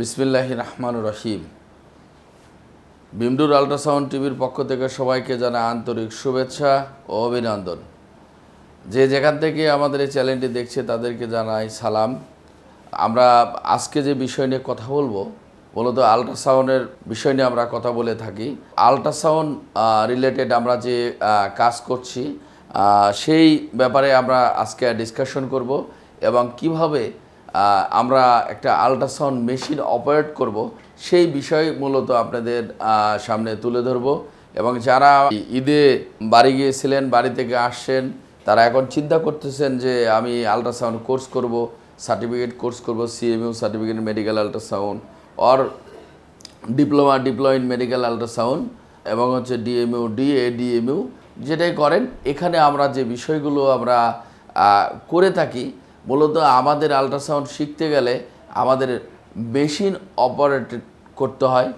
বিসমিল্লাহি রহমান রহিম বিমডুর আল্ট্রাসাউন্ড টিভির পক্ষ থেকে সবাইকে জানা আন্তরিক শুভেচ্ছা ও অভিনন্দন যে যেখান থেকে আমাদের এই চ্যানেলটি দেখছে তাদেরকে জানাই সালাম আমরা আজকে যে বিষয় নিয়ে কথা বলবো মূলত আল্ট্রাসাউন্ডের বিষয় নিয়ে আমরা কথা বলে থাকি আল্ট্রাসাউন্ড রিলেটেড আমরা যে কাজ করছি সেই ব্যাপারে আমরা আজকে ডিসকাশন করব এবং কিভাবে আমরা একটা আল্ট্রাসাউন্ড মেশিন অপারেট করব সেই বিষয় মূলত আপনাদের সামনে তুলে ধরব এবং যারা ঈদে বাড়ি গিয়েছিলেন বাড়ি থেকে আসছেন তারা এখন চিন্তা করতেছেন যে আমি আল্ট্রাসাউন্ড কোর্স করব সার্টিফিকেট কোর্স করব CMU certificate medical ultrasound or diploma diploma in medical ultrasound এবং হচ্ছে ডিএমইউ ডিএ ডিএমইউ যেটাই করেন এখানে আমরা যে বিষয়গুলো আমরা করে থাকি মূলত আমাদের আল্ট্রাসাউন্ড শিখতে গেলে আমাদের মেশিন অপারেট করতে হয়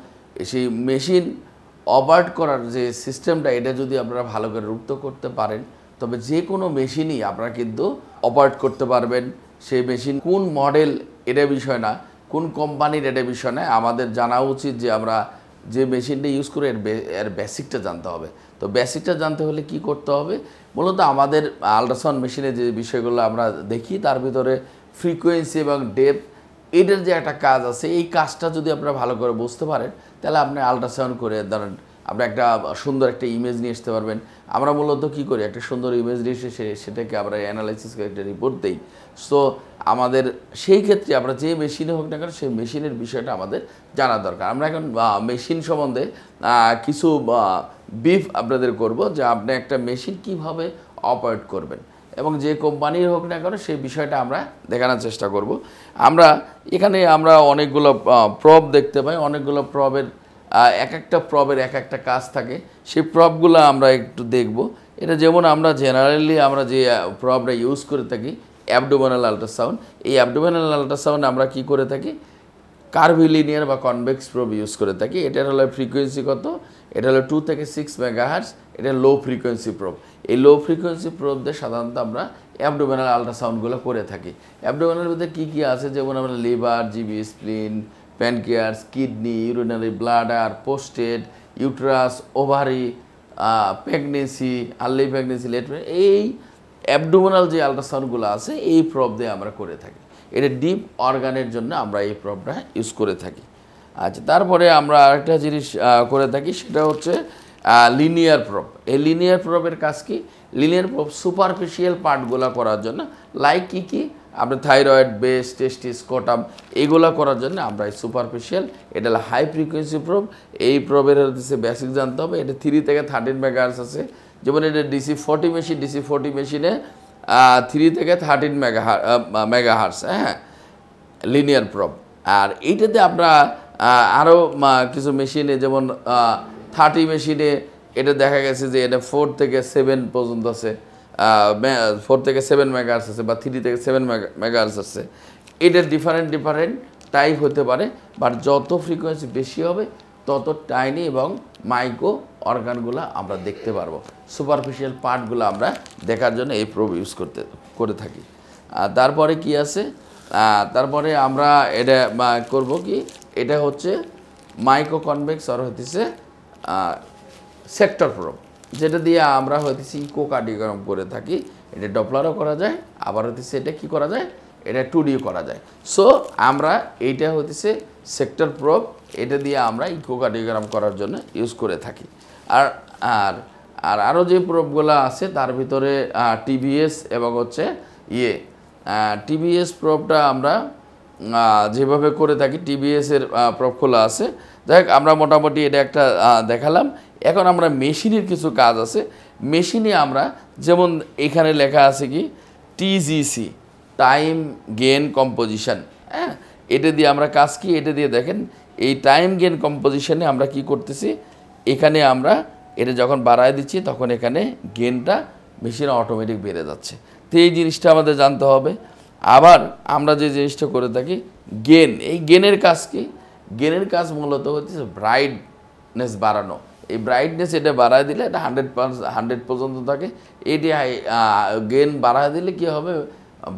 সেই মেশিন অপারেট করার যে সিস্টেমটা এটা যদি আপনারা ভালো করে রুপ্ত করতে পারেন তবে যে কোনো মেশিনই আপনারা কিন্তু অপারেট করতে পারবেন সেই মেশিন কোন মডেল এটা বিষয় না কোন কোম্পানির এটা বিষয় না আমাদের জানা উচিত যে আমরা যে মেশিনটা ইউজ করে এর এর বেসিকটা জানতে হবে তো বেসিকটা জানতে হলে কি করতে হবে মূলত আমাদের আলট্রাসাউন্ড মেশিনে যে বিষয়গুলো আমরা দেখি তার ভিতরে ফ্রিকোয়েন্সি এবং ডেপ এটার যে একটা কাজ আছে এই কাজটা যদি আপনারা ভালো করে বুঝতে পারেন তাহলে আপনি আলট্রাসাউন্ড করে ধরেন আপনি একটা সুন্দর একটা ইমেজ নিয়ে আসতে পারবেন আমরা মূলত কী করি একটা সুন্দর ইমেজ নিয়ে এসে সেটাকে আমরা অ্যানালাইসিস করে একটা রিপোর্ট দিই সো আমাদের সেই ক্ষেত্রে আমরা যে মেশিনে হোক না কেন সেই মেশিনের বিষয়টা আমাদের জানা দরকার আমরা এখন মেশিন সম্বন্ধে কিছু বিফ আপনাদের করব যে আপনি একটা মেশিন কিভাবে অপারেট করবেন এবং যে কোম্পানির হোক না কেন সেই বিষয়টা আমরা দেখানোর চেষ্টা করব আমরা এখানে আমরা অনেকগুলো প্রব দেখতে পাই অনেকগুলো প্রবের এক একটা প্রবের এক একটা কাজ থাকে সেই প্রবগুলো আমরা একটু দেখব এটা যেমন আমরা জেনারেলি আমরা যে প্রবটা ইউজ করে থাকি অ্যাবডোমেনাল আল্ট্রাসাউন্ড এই অ্যাবডোমেনাল আল্ট্রাসাউন্ড আমরা কি করে থাকি কার্ভিলিনিয়ার বা কনভেক্স প্রব ইউজ করে থাকি এটার হলো ফ্রিকোয়েন্সি কত এটা হলো টু থেকে সিক্স মেগাহার্স এটা লো ফ্রিকোয়েন্সি প্রব এই লো ফ্রিকোয়েন্সি প্রব দিয়ে সাধারণত আমরা অ্যাবডোমেনাল আলট্রাসাউন্ডগুলো করে থাকি অ্যাবডোমেনাল ভিতরে কী কী আছে যেমন আমরা liver GB spleen pancreas kidney urinary bladder prostate uterus ovary pregnancy early pregnancy late এই অ্যাবডোমিনাল যে আলট্রাসাউন্ডগুলো আছে এই প্রব দিয়ে আমরা করে থাকি এটা ডিপ অর্গানের জন্য আমরা এই প্রবটা ইউজ করে থাকি আচ্ছা তারপরে আমরা আরেকটা জিনিস করে থাকি সেটা হচ্ছে লিনিয়ার প্রব এই লিনিয়ার প্রবের কাজ কি লিনিয়ার প্রব সুপারফিশিয়াল পার্টগুলো করার জন্য লাইক কী কী আপনার থাইরয়েড বেস টেস্টিস কোটাম এগুলো করার জন্য আমরা এই সুপারফিশিয়াল এটা হলো হাই ফ্রিকোয়েন্সি প্রোব এই প্রোবের হচ্ছে বেসিক জানতে হবে এটা থ্রি থেকে থার্টিন মেগাহার্স আছে যেমন এটা DC forty machine DC forty মেশিনে থ্রি থেকে থার্টিন মেগাহার মেগাহার্স হ্যাঁ লিনিয়ার প্রব আর এইটাতে আমরা আরও কিছু মেশিনে যেমন থার্টি মেশিনে এটা দেখা গেছে যে এটা ফোর থেকে সেভেন পর্যন্ত আছে ফোর থেকে সেভেন মেগাহার্স আছে বা থ্রি থেকে সেভেন মেগাহার্স আছে এটার ডিফারেন্ট ডিফারেন্ট টাইপ হতে পারে বাট যত ফ্রিকোয়েন্সি বেশি হবে তত টাইনি এবং মাইক্রো অর্গানগুলো আমরা দেখতে পারবো সুপারফিশিয়াল পার্টগুলো আমরা দেখার জন্য এই প্রোব ইউজ করতে করে থাকি তারপরে কি আছে তারপরে আমরা এটা করব কি এটা হচ্ছে মাইক্রো কনভেক্স আর হতেছে সেক্টর প্রোব যেটা দিয়ে আমরা হইতেছি কার্ডিগ্রাম করে থাকি এটা ডপলারও করা যায় আবার হইতেছে এটা কি করা যায় এটা টু করা যায় সো আমরা এইটা হইতেছে সেক্টর প্রব এটা দিয়ে আমরা ইকো কার্ডিগ্রাম করার জন্য ইউজ করে থাকি আর আর আর আরও যে প্রবগুলো আছে তার ভিতরে টিভিএস এবং হচ্ছে ইয়ে টিভিএস প্রবটা আমরা যেভাবে করে থাকি টিভিএসের প্রব খোলা আছে যাই আমরা মোটামুটি এটা একটা দেখালাম এখন আমরা মেশিনের কিছু কাজ আছে মেশিনে আমরা যেমন এখানে লেখা আছে কি টিজিসি টাইম গেন কম্পোজিশন হ্যাঁ এটা দিয়ে আমরা কাজ কি এটা দিয়ে দেখেন এই টাইম গেন কম্পোজিশনে আমরা কি করতেছি এখানে আমরা এটা যখন বাড়ায় দিচ্ছি তখন এখানে গেনটা মেশিন অটোমেটিক বেড়ে যাচ্ছে তো এই জিনিসটা আমাদের জানতে হবে আবার আমরা যে জিনিসটা করে থাকি গেন এই গেনের কাজ কি গেনের কাজ মূলত হচ্ছে ব্রাইটনেস বাড়ানো এই ব্রাইটনেস এটা বাড়ায় দিলে এটা হান্ড্রেড হান্ড্রেড পর্যন্ত থাকে এটি গেন বাড়ায় দিলে কি হবে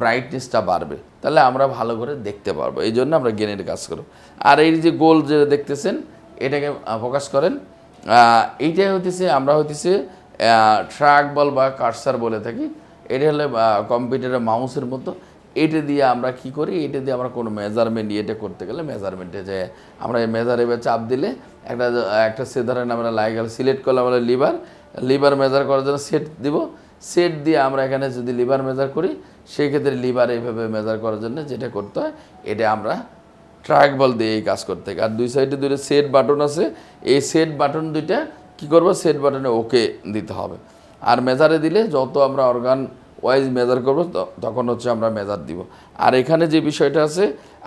ব্রাইটনেসটা বাড়বে তাহলে আমরা ভালো করে দেখতে পারবো এই জন্য আমরা গেনের কাজ করব আর এই যে গোল যে দেখতেছেন এটাকে প্রকাশ করেন এইটাই হতেছে আমরা হইতেছে ট্রাক বল বা কার্সার বলে থাকি এটা হলে কম্পিউটারের মাউসের মতো এটা দিয়ে আমরা কি করি এটা দিয়ে আমরা কোনো মেজারমেন্ট ইয়েটা করতে গেলে মেজারমেন্টে যে আমরা এই মেজারেবে চাপ দিলে একটা একটা সে ধরেন আমরা গেলে সিলেক্ট করলে আমরা লিভার লিভার মেজার করার জন্য সেট দিব সেট দিয়ে আমরা এখানে যদি লিভার মেজার করি সেক্ষেত্রে লিভার এইভাবে মেজার করার জন্য যেটা করতে হয় এটা আমরা ট্রাক বল দিয়ে এই কাজ করতে আর দুই সাইডে দুটো সেট বাটন আছে এই সেট বাটন দুইটা কি করব সেট বাটনে ওকে দিতে হবে আর মেজারে দিলে যত আমরা অর্গান ওয়াইজ মেজার করব তখন হচ্ছে আমরা মেজার দিব আর এখানে যে বিষয়টা আছে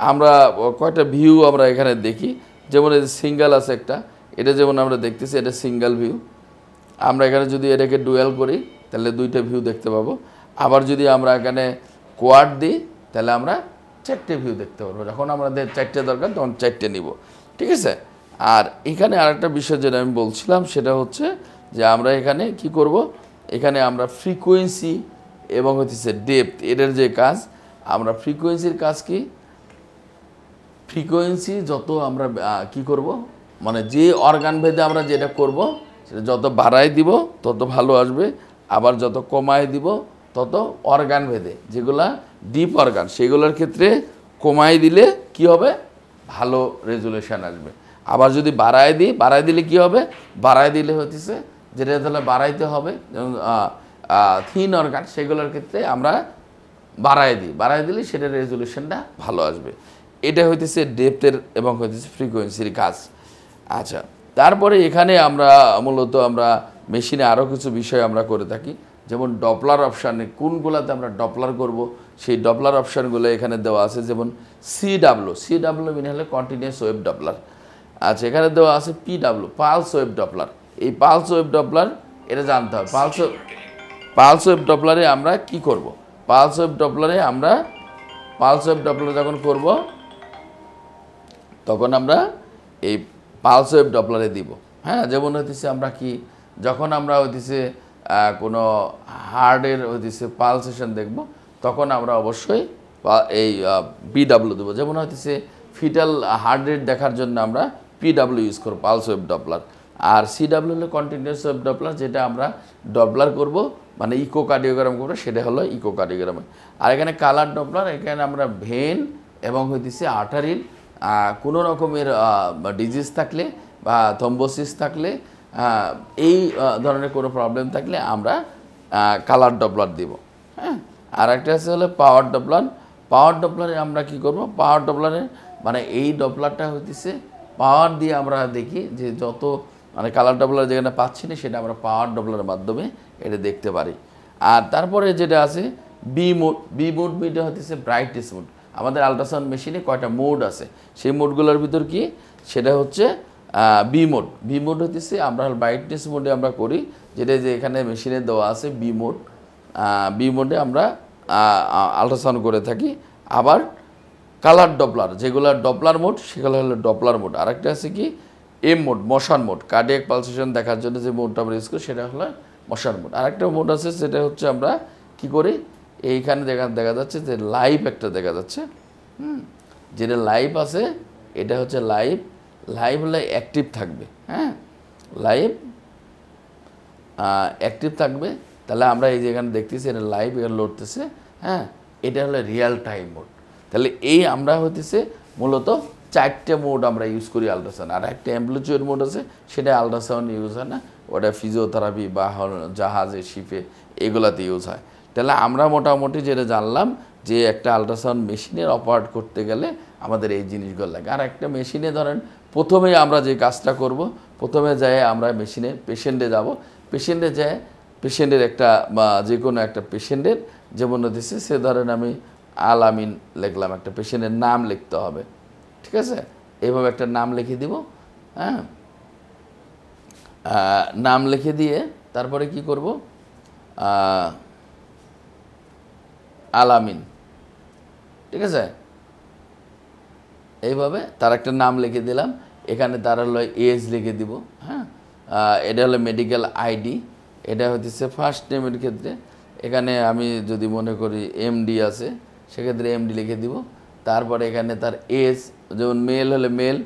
আমরা কয়টা ভিউ আমরা এখানে দেখি যেমন এই সিঙ্গেল আছে একটা এটা যেমন আমরা দেখতেছি এটা সিঙ্গেল ভিউ আমরা এখানে যদি এটাকে ডুয়েল করি তাহলে দুইটা ভিউ দেখতে পাবো আবার যদি আমরা এখানে কোয়ার্ড দিই তাহলে আমরা চারটে ভিউ দেখতে পারবো যখন আমাদের চারটে দরকার তখন চারটে নিব ঠিক আছে আর এখানে আরেকটা বিষয় যেটা আমি বলছিলাম সেটা হচ্ছে যে আমরা এখানে কি করব এখানে আমরা ফ্রিকোয়েন্সি এবং হচ্ছে ডেপথ এটার যে কাজ আমরা ফ্রিকোয়েন্সির কাজ কি ফ্রিকোয়েন্সি যত আমরা কি করব মানে যে অর্গান ভেদে আমরা যেটা করব সেটা যত বাড়ায় দিব তত ভালো আসবে আবার যত কমায় দিব তত অর্গান ভেদে যেগুলা ডিপ অর্গান সেগুলোর ক্ষেত্রে কমায় দিলে কি হবে ভালো রেজুলেশান আসবে আবার যদি বাড়ায় দিই বাড়ায় দিলে কি হবে বাড়ায় দিলে হচ্ছে যেটা তাহলে বাড়াইতে হবে যেমন থিন অর্গান সেগুলোর ক্ষেত্রে আমরা বাড়ায় দিই বাড়ায় দিলে সেটার রেজলিউশনটা ভালো আসবে এটা হইতেছে ডেপথের এবং হইতেছে ফ্রিকোয়েন্সির কাজ আচ্ছা তারপরে এখানে আমরা মূলত আমরা মেশিনে আরও কিছু বিষয় আমরা করে থাকি যেমন ডপলার অপশানে কোনগুলোতে আমরা ডপলার করব সেই ডপলার অপশানগুলো এখানে দেওয়া আছে যেমন সি ডাব্লু সি ডাব্লু মিনে হলে কন্টিনিউয়াস ওয়েব ডপলার আচ্ছা এখানে দেওয়া আছে P W pulse wave Doppler এই পালস ওয়েব ডপলার এটা জানতে হবে পালস পালস ওয়েব ডপলারে আমরা কি করব। পালস ওয়েভ ডপলারে আমরা পালস অফ ডপলার যখন করব তখন আমরা এই পালস ওয়েব ডপলারে দিব হ্যাঁ যেমন হতেছে আমরা কি যখন আমরা হইতেছে কোনো হার্ডের হতেছে পালসেশন দেখব তখন আমরা অবশ্যই এই পিডাব্লিউ দেবো যেমন হতেছে ফিটাল হার্ট রেট দেখার জন্য আমরা পিডাব্লিউ ইউজ করব পালস ওয়েব ডপলার আর সি ডাব্লিউ হলো কন্টিনিউস অফ ডপলার যেটা আমরা ডবলার করব মানে ইকো কার্ডিওগ্রাম করবো সেটা হলো ইকো কার্ডিওগ্রাম আর এখানে কালার ডবলার এখানে আমরা ভেন এবং হইতেছে আর্টারির কোনো রকমের ডিজিজ থাকলে বা থম্বোসিস থাকলে এই ধরনের কোনো প্রবলেম থাকলে আমরা কালার ডবলার দিব হ্যাঁ আর একটা আছে হলো পাওয়ার ডবলার পাওয়ার ডবলারে আমরা কি করব পাওয়ার ডবলারে মানে এই ডবলারটা হইতেছে পাওয়ার দিয়ে আমরা দেখি যে যত মানে কালার ডবলার যেখানে পাচ্ছি না সেটা আমরা পাওয়ার ডবলারের মাধ্যমে এটা দেখতে পারি আর তারপরে যেটা আছে বি মোড বি মোড এটা হতেছে ব্রাইটনেস মোড আমাদের আলট্রাসাউন্ড মেশিনে কয়টা মোড আছে সেই মোডগুলোর ভিতর কি সেটা হচ্ছে বি মোড বি মোড হতেছে আমরা ব্রাইটনেস মোডে আমরা করি যেটা যে এখানে মেশিনে দেওয়া আছে বি মোড বি মোডে আমরা আলট্রাসাউন্ড করে থাকি আবার কালার ডপলার যেগুলো ডপলার মোড সেগুলো হলো ডপলার মোড আরেকটা আছে কি এম মোড মশার মোড কার্ডিয়াক পালসেশন দেখার জন্য যে মোডটা আমরা ইউজ করি সেটা হলো মশার মোড আরেকটা মোড আছে সেটা হচ্ছে আমরা কি করি এইখানে দেখা দেখা যাচ্ছে যে লাইভ একটা দেখা যাচ্ছে হুম যেটা লাইভ আছে এটা হচ্ছে লাইভ লাইভ হলে অ্যাক্টিভ থাকবে হ্যাঁ লাইভ অ্যাক্টিভ থাকবে তাহলে আমরা এই যেখানে দেখতেছি এটা লাইভ এখানে লড়তেছে হ্যাঁ এটা হলো রিয়েল টাইম মোড তাহলে এই আমরা হতেছে মূলত চারটে মোড আমরা ইউজ করি আলট্রাসাউন্ড আর একটা অ্যাম্বুলেচুয়ার মোড আছে সেটা আলট্রাসাউন্ড ইউজ হয় না ওটা ফিজিওথেরাপি বা জাহাজে শিপে এগুলাতে ইউজ হয় তাহলে আমরা মোটামুটি যেটা জানলাম যে একটা আলট্রাসাউন্ড মেশিনের অপারেট করতে গেলে আমাদের এই জিনিসগুলো লাগে আর একটা মেশিনে ধরেন প্রথমে আমরা যে কাজটা করব প্রথমে যায় আমরা মেশিনে পেশেন্টে যাব পেশেন্টে যায় পেশেন্টের একটা যে কোনো একটা পেশেন্টের যেমন দিচ্ছে সে ধরেন আমি আলামিন লিখলাম একটা পেশেন্টের নাম লিখতে হবে ঠিক আছে এভাবে একটা নাম লিখে দিব হ্যাঁ নাম লিখে দিয়ে তারপরে কি করব আলামিন ঠিক আছে এইভাবে তার একটা নাম লিখে দিলাম এখানে তার হলো এজ লিখে দিব হ্যাঁ এটা হলো মেডিকেল আইডি এটা হতেছে ফার্স্ট নেমের ক্ষেত্রে এখানে আমি যদি মনে করি এমডি আছে সেক্ষেত্রে এমডি লিখে দিব তারপরে এখানে তার এজ যেমন মেল হলে মেল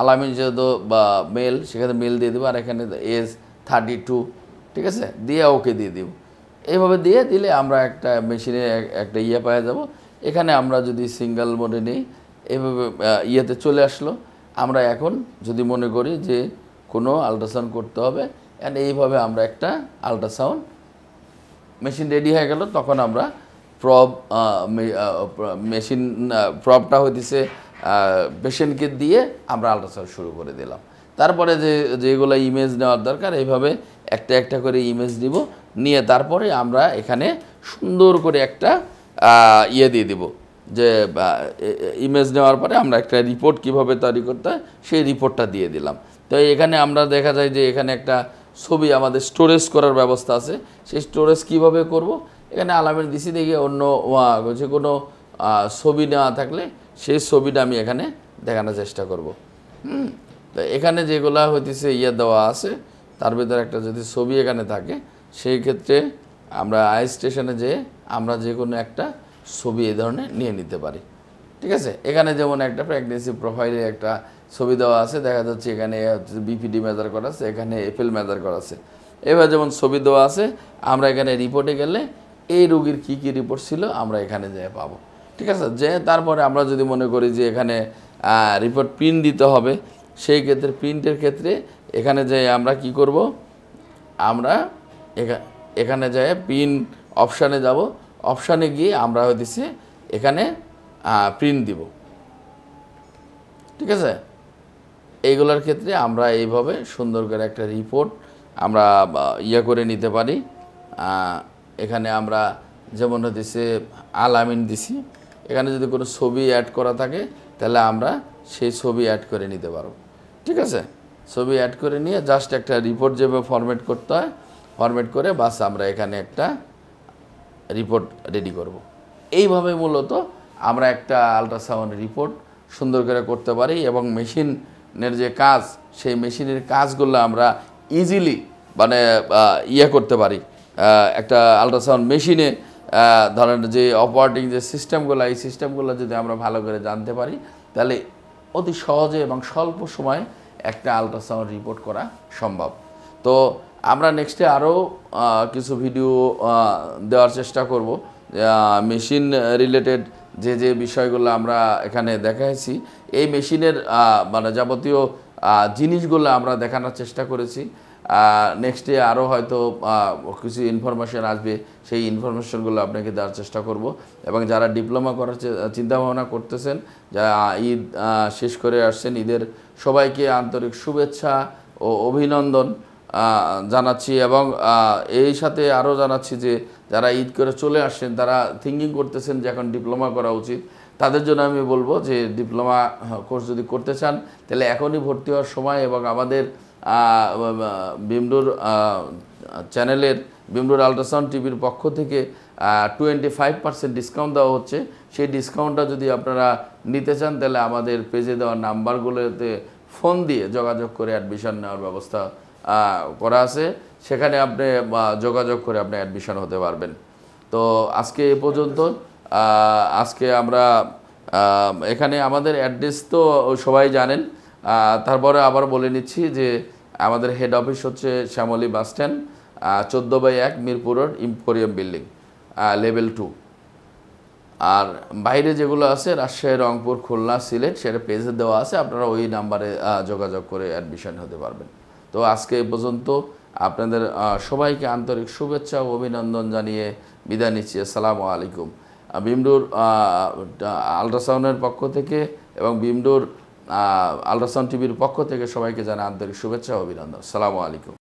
আলামিন যেহেত বা মেল সেখানে মেল দিয়ে দেবো আর এখানে এজ থার্টি টু ঠিক আছে দিয়ে ওকে দিয়ে দিব এইভাবে দিয়ে দিলে আমরা একটা মেশিনে একটা ইয়ে পাওয়া যাব এখানে আমরা যদি সিঙ্গেল মোডে নিই এভাবে ইয়েতে চলে আসলো আমরা এখন যদি মনে করি যে কোনো আলট্রাসাউন্ড করতে হবে অ্যান্ড এইভাবে আমরা একটা আলট্রাসাউন্ড মেশিন রেডি হয়ে গেল তখন আমরা প্রব মেশিন প্রবটা হইতেছে পেশেন্টকে দিয়ে আমরা আলট্রাসাউন্ড শুরু করে দিলাম তারপরে যে যেগুলো ইমেজ নেওয়ার দরকার এইভাবে একটা একটা করে ইমেজ দিব নিয়ে তারপরে আমরা এখানে সুন্দর করে একটা ইয়ে দিয়ে দিব যে ইমেজ নেওয়ার পরে আমরা একটা রিপোর্ট কিভাবে তৈরি করতে হয় সেই রিপোর্টটা দিয়ে দিলাম তো এখানে আমরা দেখা যায় যে এখানে একটা ছবি আমাদের স্টোরেজ করার ব্যবস্থা আছে সেই স্টোরেজ কিভাবে করব এখানে আলামের দিছি দেখি অন্য যে কোনো ছবি নেওয়া থাকলে সেই ছবিটা আমি এখানে দেখানোর চেষ্টা করব হুম তো এখানে যেগুলা হইতেছে ইয়ে দেওয়া আছে তার ভিতরে একটা যদি ছবি এখানে থাকে সেই ক্ষেত্রে আমরা আই স্টেশনে যেয়ে আমরা যে কোনো একটা ছবি এ ধরনের নিয়ে নিতে পারি ঠিক আছে এখানে যেমন একটা প্রেগনেন্সি প্রোফাইলে একটা ছবি দেওয়া আছে দেখা যাচ্ছে এখানে বিপিডি মেজার করা আছে এখানে এফএল মেজার করা আছে এবার যেমন ছবি দেওয়া আছে আমরা এখানে রিপোর্টে গেলে এই রোগীর কি কি রিপোর্ট ছিল আমরা এখানে যেয়ে পাবো ঠিক আছে যে তারপরে আমরা যদি মনে করি যে এখানে রিপোর্ট প্রিন্ট দিতে হবে সেই ক্ষেত্রে প্রিন্টের ক্ষেত্রে এখানে যে আমরা কি করব আমরা এখানে যাই পিন অপশানে যাব অপশানে গিয়ে আমরা হইতেছি এখানে প্রিন্ট দিব ঠিক আছে এইগুলোর ক্ষেত্রে আমরা এইভাবে সুন্দর করে একটা রিপোর্ট আমরা ইয়ে করে নিতে পারি এখানে আমরা যেমন হতেছে আলামিন দিছি এখানে যদি কোনো ছবি অ্যাড করা থাকে তাহলে আমরা সেই ছবি অ্যাড করে নিতে পারব ঠিক আছে ছবি অ্যাড করে নিয়ে জাস্ট একটা রিপোর্ট যেভাবে ফরম্যাট করতে হয় ফরম্যাট করে বাস আমরা এখানে একটা রিপোর্ট রেডি করব। এইভাবে মূলত আমরা একটা আলট্রাসাউন্ড রিপোর্ট সুন্দর করে করতে পারি এবং মেশিনের যে কাজ সেই মেশিনের কাজগুলো আমরা ইজিলি মানে ইয়ে করতে পারি একটা আলট্রাসাউন্ড মেশিনে ধরেন যে অপারেটিং যে সিস্টেমগুলো এই সিস্টেমগুলো যদি আমরা ভালো করে জানতে পারি তাহলে অতি সহজে এবং স্বল্প সময়ে একটা আলট্রাসাউন্ড রিপোর্ট করা সম্ভব তো আমরা নেক্সটে আরও কিছু ভিডিও দেওয়ার চেষ্টা করব মেশিন রিলেটেড যে যে বিষয়গুলো আমরা এখানে দেখাইছি এই মেশিনের মানে যাবতীয় জিনিসগুলো আমরা দেখানোর চেষ্টা করেছি নেক্সট ডে আরও হয়তো কিছু ইনফরমেশন আসবে সেই ইনফরমেশনগুলো আপনাকে দেওয়ার চেষ্টা করব এবং যারা ডিপ্লোমা করার চিন্তাভাবনা করতেছেন যা ঈদ শেষ করে আসছেন ঈদের সবাইকে আন্তরিক শুভেচ্ছা ও অভিনন্দন জানাচ্ছি এবং এই সাথে আরও জানাচ্ছি যে যারা ঈদ করে চলে আসছেন তারা থিঙ্কিং করতেছেন যে এখন ডিপ্লোমা করা উচিত তাদের জন্য আমি বলবো যে ডিপ্লোমা হ্যাঁ, কোর্স যদি করতে চান তাহলে এখনই ভর্তি হওয়ার সময় এবং আমাদের বিমডুর চ্যানেলের বিমডুর আলট্রাসাউন্ড টিভির পক্ষ থেকে টোয়েন্টি ফাইভ পার্সেন্ট ডিসকাউন্ট দেওয়া হচ্ছে সেই ডিসকাউন্টটা যদি আপনারা নিতে চান তাহলে আমাদের পেজে দেওয়া নাম্বারগুলোতে ফোন দিয়ে যোগাযোগ করে অ্যাডমিশন নেওয়ার ব্যবস্থা করা আছে সেখানে আপনি যোগাযোগ করে আপনি অ্যাডমিশন হতে পারবেন তো আজকে এ পর্যন্ত আজকে আমরা এখানে আমাদের অ্যাড্রেস তো সবাই জানেন তারপরে আবার বলে নিচ্ছি যে আমাদের হেড অফিস হচ্ছে শ্যামলী বাস স্ট্যান্ড চোদ্দো বাই এক Mirpur road emporium building level two আর বাইরে যেগুলো আছে রাজশাহী রংপুর খুলনা সিলেট সেটা পেজে দেওয়া আছে আপনারা ওই নাম্বারে যোগাযোগ করে অ্যাডমিশন হতে পারবেন তো আজকে এ পর্যন্ত আপনাদের সবাইকে আন্তরিক শুভেচ্ছা ও অভিনন্দন জানিয়ে বিদায় নিচ্ছি আসসালামু আলাইকুম বিমডুর আলট্রাসাউন্ডের পক্ষ থেকে এবং বিমডুর আলরাসান টিভির পক্ষ থেকে সবাইকে জানা আন্তরিক শুভেচ্ছা অভিনন্দন সালামু আলাইকুম